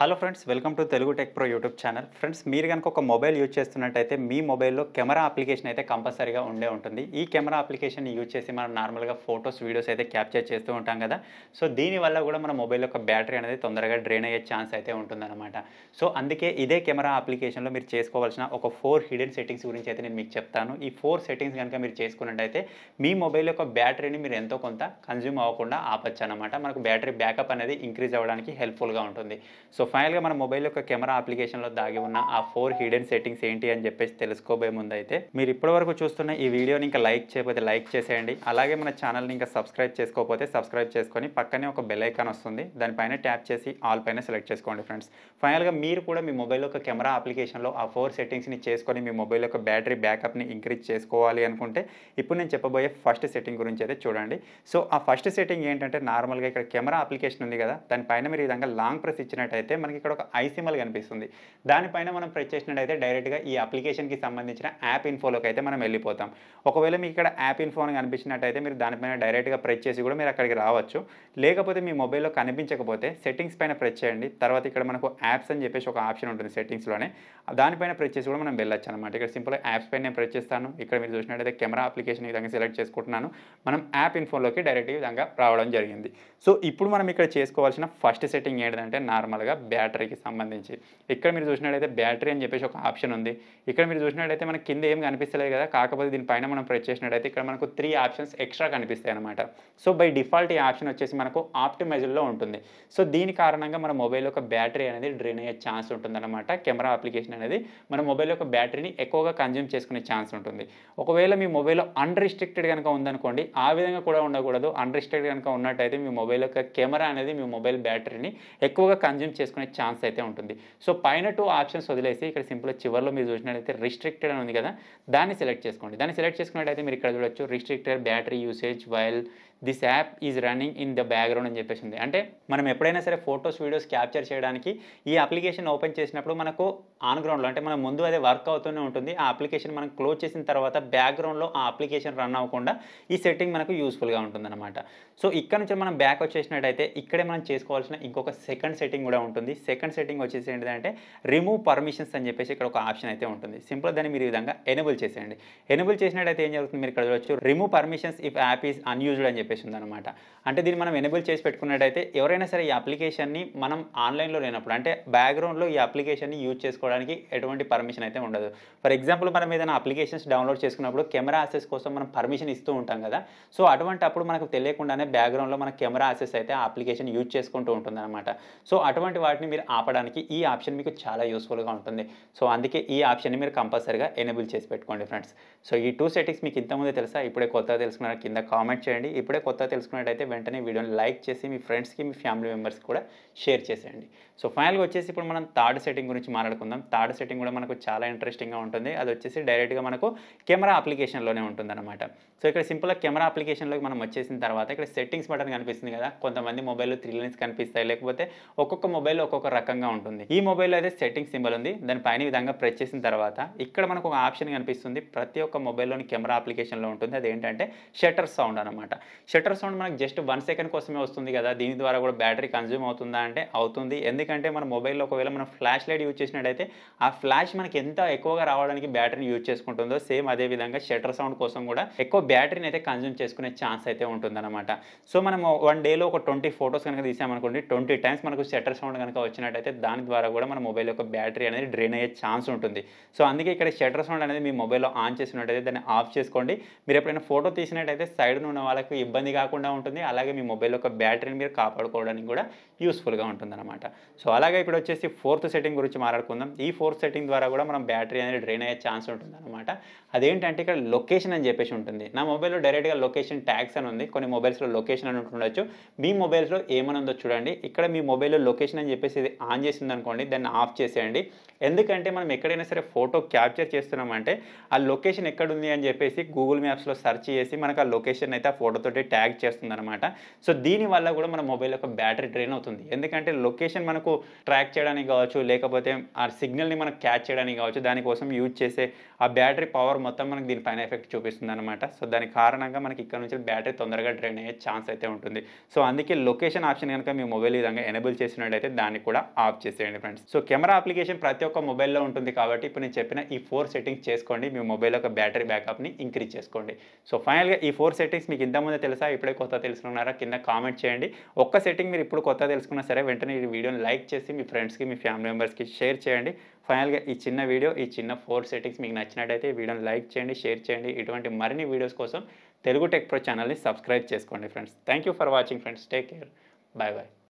hello friends welcome to Telugu tech pro YouTube channel friends మీరు కనుక ఒక మొబైల్ యూజ్ చేస్తున్నట్టయితే మీ మొబైల్లో కెమెరా అప్లికేషన్ అయితే కంపల్సరీగా ఉండే ఉంటుంది ఈ కెమెరా అప్లికేషన్ యూజ్ చేసి మనం నార్మల్గా ఫొటోస్ వీడియోస్ అయితే క్యాప్చర్ చేస్తూ ఉంటాం కదా సో దీనివల్ల కూడా మన మొబైల్ యొక్క బ్యాటరీ అనేది తొందరగా డ్రైన్ అయ్యే ఛాన్స్ అయితే ఉంటుందన్నమాట సో అందుకే ఇదే కెమెరా అప్లికేషన్లో మీరు చేసుకోవాల్సిన ఒక ఫోర్ హిడెన్ సెట్టింగ్స్ గురించి అయితే నేను మీకు చెప్తాను ఈ ఫోర్ సెట్టింగ్స్ కనుక మీరు చేసుకున్నట్టయితే మీ మొబైల్ యొక్క బ్యాటరీని మీరు ఎంతో కొంత కన్జ్యూమ్ అవ్వకుండా ఆపచ్చు అనమాట మనకు బ్యాటరీ బ్యాకప్ అనేది ఇంక్రీజ్ అవ్వడానికి హెల్ప్ఫుల్గా ఉంటుంది సో ఫైనల్గా మన మొబైల్ యొక్క కెమెరా అప్లికేషన్లో దాగి ఉన్న ఆ ఫోర్ హిడెన్ సెట్టింగ్స్ ఏంటి అని చెప్పేసి తెలుసుకోబోయే ముందు అయితే మీరు ఇప్పటివరకు చూస్తున్న ఈ వీడియోని ఇంకా లైక్ చేయకపోతే లైక్ చేసేయండి అలాగే మన ఛానల్ని ఇంకా సబ్స్క్రైబ్ చేసుకోకపోతే సబ్స్క్రైబ్ చేసుకొని పక్కనే ఒక బెల్ ఐకాన్ వస్తుంది దానిపైన ట్యాప్ చేసి ఆల్ పైన సెలెక్ట్ చేసుకోండి ఫ్రెండ్స్ ఫైనల్గా మీరు కూడా మీ మొబైల్ యొక్క కెమెరా అప్లికేషన్లో ఆ ఫోర్ సెట్టింగ్స్ని చేసుకొని మీ మొబైల్ యొక్క బ్యాటరీ బ్యాకప్ని ఇంక్రీజ్ చేసుకోవాలి అనుకుంటే ఇప్పుడు నేను చెప్పబోయే ఫస్ట్ సెట్టింగ్ గురించి అయితే చూడండి సో ఆ ఫస్ట్ సెట్టింగ్ ఏంటంటే నార్మల్గా ఇక్కడ కెమెరా అప్లికేషన్ ఉంది కదా దానిపైన మీరు ఈ విధంగా లాంగ్ ప్రెస్ ఇచ్చినట్టయితే మనకి ఇక్కడ ఒక ఐసిమల్ కనిపిస్తుంది దానిపైన మనం ప్రెస్ చేసినట్టయితే డైరెక్ట్గా ఈ అప్లికేషన్కి సంబంధించిన యాప్ ఇన్ఫోలోకి అయితే మనం వెళ్ళిపోతాం ఒకవేళ మీకు ఇక్కడ యాప్ ఇన్ఫో అని కనిపించినట్టయితే మీరు దానిపైన డైరెక్ట్గా ప్రెస్ చేసి కూడా మీరు అక్కడికి రావచ్చు లేకపోతే మీ మొబైల్లో కనిపించకపోతే సెట్టింగ్స్ పైన ప్రెస్ చేయండి తర్వాత ఇక్కడ మనకు యాప్స్ అని చెప్పేసి ఒక ఆప్షన్ ఉంటుంది సెట్టింగ్స్లోనే దానిపైన ప్రెస్ చేసి కూడా మనం వెళ్ళొచ్చు అనమాట ఇక్కడ సింపుల్గా యాప్స్ పైన నేను ప్రెస్ చేస్తాను ఇక్కడ మీరు చూసినట్టయితే కెమెరా అప్లికేషన్ విధంగా సెలెక్ట్ చేసుకుంటున్నాను మనం యాప్ ఇన్ఫోలోకి డైరెక్ట్ విధంగా రావడం జరిగింది సో ఇప్పుడు మనం ఇక్కడ చేసుకోవాల్సిన ఫస్ట్ సెట్టింగ్ ఏంటంటే నార్మల్గా బ్యాటరీకి సంబంధించి ఇక్కడ మీరు చూసినట్లయితే బ్యాటరీ అని చెప్పేసి ఒక ఆప్షన్ ఉంది ఇక్కడ మీరు చూసినట్లయితే మనకి కింద ఏం కనిపిస్తలేదు కదా కాకపోతే దీనిపైన మనం ప్రెస్ చేసినట్లయితే ఇక్కడ మనకు త్రీ ఆప్షన్స్ ఎక్స్ట్రా కనిపిస్తాయి అనమాట సో బై డిఫాల్ట్ ఈ ఆప్షన్ వచ్చేసి మనకు ఆప్టిమైజ్లో ఉంటుంది సో దీని కారణంగా మన మొబైల్ యొక్క బ్యాటరీ అనేది డ్రైన్ అయ్యే ఛాన్స్ ఉంటుందన్నమాట కెమెరా అప్లికేషన్ అనేది మన మొబైల్ యొక్క బ్యాటరీని ఎక్కువగా కన్జ్యూమ్ చేసుకునే ఛాన్స్ ఉంటుంది ఒకవేళ మీ మొబైల్లో అన్రిస్ట్రిక్టెడ్ కనుక ఉందనుకోండి ఆ విధంగా కూడా ఉండకూడదు అన్రిస్ట్రిక్టెడ్ కనుక ఉన్నట్టయితే మీ మొబైల్ యొక్క కెమెరా అనేది మీ మొబైల్ బ్యాటరీని ఎక్కువగా కన్జ్యూమ్ చేసుకునే చేసుకునే ఛాన్స్ అయితే ఉంటుంది సో పైన టూ ఆప్షన్స్ వదిలేసి ఇక్కడ సింపుల్ చివరిలో మీరు చూసినట్లయితే రిస్ట్రిక్టెడ్ అని ఉంది కదా దాన్ని సెలెక్ట్ చేసుకోండి దాన్ని సెలెక్ట్ చేసుకున్నట్లయితే మీరు ఇక్కడ చూడొచ్చు restricted battery usage while this app is running in the background అని చెప్పేసి ఉంది అంటే మనం ఎప్పుడైనా సరే ఫొటోస్ వీడియోస్ క్యాప్చర్ చేయడానికి ఈ అప్లికేషన్ ఓపెన్ చేసినప్పుడు మనకు ఆన్ గ్రౌండ్లో అంటే మనం ముందు అదే వర్క్ అవుతూనే ఉంటుంది ఆ అప్లికేషన్ మనం క్లోజ్ చేసిన తర్వాత బ్యాక్గ్రౌండ్లో ఆ అప్లికేషన్ రన్ అవ్వకుండా ఈ సెట్టింగ్ మనకు యూస్ఫుల్గా ఉంటుందన్నమాట సో ఇక్కడ నుంచి మనం బ్యాక్ వచ్చేసినట్టయితే ఇక్కడే మనం చేసుకోవాల్సిన ఇంకొక సెకండ్ సెట్టింగ్ కూడా ఉంటుంది సెకండ్ సెట్టింగ్ వచ్చేసి ఏంటంటే రిమూవ్ పర్మిషన్స్ అని చెప్పేసి ఇక్కడ ఒక ఆప్షన్ అయితే ఉంటుంది సింపుల్ దాన్ని మీరు ఈ విధంగా ఎనేబుల్ చేసేయండి ఎనేబుల్ చేసినట్టయితే ఏం జరుగుతుంది మీరు ఇక్కడ చూడవచ్చు remove permissions if app is unused అని చెప్పేసి ఉందన్నమాట అంటే దీన్ని మనం ఎనేబుల్ చేసి పెట్టుకున్నట్టయితే ఎవరైనా సరే ఈ అప్లికేషన్ని మనం ఆన్లైన్లో లేనప్పుడు అంటే బ్యాక్గ్రౌండ్లో ఈ అప్లికేషన్ని యూజ్ చేసుకోవడానికి ఎటువంటి పర్మిషన్ అయితే ఉండదు ఫర్ ఎగ్జాంపుల్ మనం ఏదైనా అప్లికేషన్స్ డౌన్లోడ్ చేసుకున్నప్పుడు కెమెరా యాసెస్ కోసం మనం పర్మిషన్ ఇస్తూ ఉంటాం కదా సో అటువంటి అప్పుడు మనకు తెలియకుండానే బ్యాక్గ్రౌండ్లో మన కెమెరా యాసెస్ అయితే ఆ అప్లికేషన్ యూజ్ చేసుకుంటూ ఉంటుందన్నమాట సో అటువంటి వాటిని మీరు ఆపడానికి ఈ ఆప్షన్ మీకు చాలా యూస్ఫుల్గా ఉంటుంది సో అందుకే ఈ ఆప్షన్ని మీరు కంపల్సరీగా ఎనేబుల్ చేసి పెట్టుకోండి ఫ్రెండ్స్ సో ఈ టూ సెటింగ్స్ మీకు ఇంతకుముందే తెలుసా ఇప్పుడే కొత్తగా తెలుసుకున్నారు కింద కామెంట్ చేయండి ఇప్పుడే ఇప్పుడే కొత్త తెలుసుకున్నట్టయితే వెంటనే వీడియోని లైక్ చేసి మీ ఫ్రెండ్స్కి మీ ఫ్యామిలీ మెంబర్స్కి కూడా షేర్ చేసేయండి సో ఫైనల్గా వచ్చేసి ఇప్పుడు మనం థర్డ్ సెట్టింగ్ గురించి మాట్లాడుకుందాం థర్డ్ సెట్టింగ్ కూడా మనకు చాలా ఇంట్రెస్టింగ్గా ఉంటుంది అది వచ్చేసి డైరెక్ట్గా మనకు కెమెరా అప్లికేషన్లోనే ఉంటుందన్నమాట సో ఇక్కడ సింపుల్గా కెమెరా అప్లికేషన్లోకి మనం వచ్చేసిన తర్వాత ఇక్కడ సెట్టింగ్స్ బటన్ కనిపిస్తుంది కదా కొంతమంది మొబైల్లో త్రీ లెన్స్ కనిపిస్తాయి లేకపోతే ఒక్కొక్క మొబైల్ ఒక్కొక్క రకంగా ఉంటుంది ఈ మొబైల్లో అయితే సెట్టింగ్ సింబల్ ఉంది దాని పైన విధంగా ప్రెస్ చేసిన తర్వాత ఇక్కడ మనకు ఒక ఆప్షన్ కనిపిస్తుంది ప్రతి ఒక్క మొబైల్లోని కెమెరా అప్లికేషన్లో ఉంటుంది అదేంటంటే షటర్ సౌండ్ అనమాట షటర్ సౌండ్ మనకు జస్ట్ వన్ సెకండ్ కోసమే వస్తుంది కదా దీని ద్వారా కూడా బ్యాటరీ కన్జ్యూమ్ అవుతుందా అంటే అవుతుంది ఎందుకంటే మన మొబైల్లో ఒకవేళ మనం ఫ్లాష్ లైట్ యూజ్ చేసినట్టయితే ఆ ఫ్లాష్ మనకి ఎంత ఎక్కువగా రావడానికి బ్యాటరీని యూజ్ చేసుకుంటుందో సేమ్ అదే విధంగా షటర్ సౌండ్ కోసం కూడా ఎక్కువ బ్యాటరీని అయితే కన్జ్యూమ్ చేసుకునే ఛాన్స్ అయితే ఉంటుందన్నమాట సో మనం వన్ డేలో ఒక ట్వంటీ ఫొటోస్ కనుక తీసామనుకోండి ట్వంటీ టైమ్స్ మనకు షటర్ సౌండ్ కనుక వచ్చినట్టయితే దాని ద్వారా కూడా మన మొబైల్ యొక్క బ్యాటరీ అనేది డ్రైన్ అయ్యే ఛాన్స్ ఉంటుంది సో అందుకే ఇక్కడ షటర్ సౌండ్ అనేది మీ మొబైల్లో ఆన్ చేసినట్టయితే దాన్ని ఆఫ్ చేసుకోండి మీరు ఎప్పుడైనా ఫోటో తీసినట్టయితే సైడ్ ఉన్న వాళ్ళకి ఇబ్బంది ఇబ్బంది కాకుండా ఉంటుంది అలాగే మీ మొబైల్ యొక్క బ్యాటరీని మీరు కాపాడుకోవడానికి కూడా యూస్ఫుల్గా ఉంటుందన్నమాట సో అలాగే ఇప్పుడు వచ్చేసి ఫోర్త్ సెట్టింగ్ గురించి మాట్లాడుకుందాం ఈ ఫోర్త్ సెట్టింగ్ ద్వారా కూడా మనం బ్యాటరీ అనేది డ్రైన్ అయ్యే ఛాన్స్ ఉంటుంది అనమాట అదేంటంటే ఇక్కడ లొకేషన్ అని చెప్పేసి ఉంటుంది నా మొబైల్లో డైరెక్ట్గా లొకేషన్ ట్యాగ్స్ అని ఉంది కొన్ని మొబైల్స్లో లొకేషన్ అని ఉంటుండొచ్చు మీ మొబైల్స్లో ఏమని ఉందో చూడండి ఇక్కడ మీ మొబైల్లో లొకేషన్ అని చెప్పేసి ఇది ఆన్ చేసింది అనుకోండి దాన్ని ఆఫ్ చేసేయండి ఎందుకంటే మనం ఎక్కడైనా సరే ఫోటో క్యాప్చర్ చేస్తున్నామంటే ఆ లొకేషన్ ఎక్కడుంది అని చెప్పేసి గూగుల్ మ్యాప్స్లో సెర్చ్ చేసి మనకు ఆ లొకేషన్ అయితే ఆ ఫోటోతో ట్యాగ్ చేస్తుంది అనమాట సో దీనివల్ల కూడా మన మొబైల్ యొక్క బ్యాటరీ డ్రైన్ అవుతుంది ఎందుకంటే లొకేషన్ మనకు ట్రాక్ చేయడానికి కావచ్చు లేకపోతే ఆ సిగ్నల్ని మనం క్యాచ్ చేయడానికి కావచ్చు దానికోసం యూజ్ చేసే ఆ బ్యాటరీ పవర్ మొత్తం మనకు దీనిపైన ఎఫెక్ట్ చూపిస్తుంది అనమాట సో దాని కారణంగా మనకి ఇక్కడ నుంచి బ్యాటరీ తొందరగా డ్రైన్ అయ్యే ఛాన్స్ అయితే ఉంటుంది సో అందుకే లొకేషన్ ఆప్షన్ కనుక మీ మొబైల్ విధంగా ఎనేబుల్ చేసినట్టయితే దాన్ని కూడా ఆఫ్ చేసేయండి ఫ్రెండ్స్ సో కెమెరా అప్లికేషన్ ప్రతి ఒక్క మొబైల్లో ఉంటుంది కాబట్టి ఇప్పుడు నేను చెప్పిన ఈ ఫోర్ సెట్టింగ్స్ చేసుకోండి మీ మొబైల్ యొక్క బ్యాటరీ బ్యాకప్ని ఇంక్రీజ్ చేసుకోండి సో ఫైనల్గా ఈ ఫోర్ సెట్టింగ్స్ మీకు ఇంతకుముందు తెలుసు తెలుసా ఇప్పుడే కొత్త తెలుసుకున్నారా కింద కామెంట్ చేయండి ఒక్క సెట్టింగ్ మీరు ఇప్పుడు కొత్త తెలుసుకున్నా సరే వెంటనే ఈ వీడియోని లైక్ చేసి మీ ఫ్రెండ్స్కి మీ ఫ్యామిలీ మెంబర్స్కి షేర్ చేయండి ఫైనల్గా ఈ చిన్న వీడియో ఈ చిన్న ఫోర్ సెట్టింగ్స్ మీకు నచ్చినట్టయితే ఈ వీడియోని లైక్ చేయండి షేర్ చేయండి ఇటువంటి మరిన్ని వీడియోస్ కోసం తెలుగు టెక్ ప్రో ఛానల్ని సబ్స్క్రైబ్ చేసుకోండి friends thank for watching friends take care bye bye